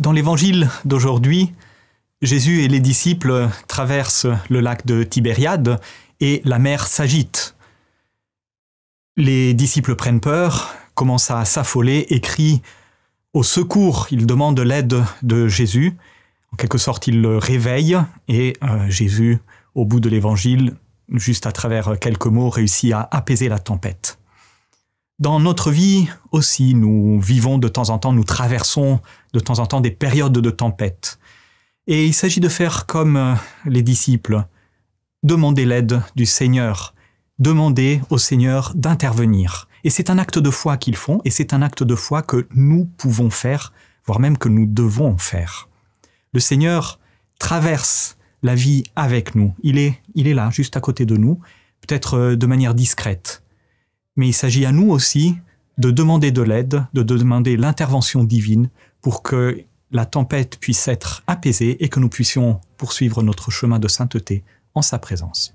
Dans l'évangile d'aujourd'hui, Jésus et les disciples traversent le lac de Tibériade et la mer s'agite. Les disciples prennent peur, commencent à s'affoler et crient au secours. Ils demandent l'aide de Jésus. En quelque sorte, ils le réveillent et euh, Jésus, au bout de l'évangile, juste à travers quelques mots, réussit à apaiser la tempête. Dans notre vie aussi, nous vivons de temps en temps, nous traversons de temps en temps des périodes de tempête. Et il s'agit de faire comme euh, les disciples, demander l'aide du Seigneur, demander au Seigneur d'intervenir. Et c'est un acte de foi qu'ils font, et c'est un acte de foi que nous pouvons faire, voire même que nous devons faire. Le Seigneur traverse la vie avec nous. Il est, il est là, juste à côté de nous, peut-être euh, de manière discrète mais il s'agit à nous aussi de demander de l'aide, de demander l'intervention divine pour que la tempête puisse être apaisée et que nous puissions poursuivre notre chemin de sainteté en sa présence.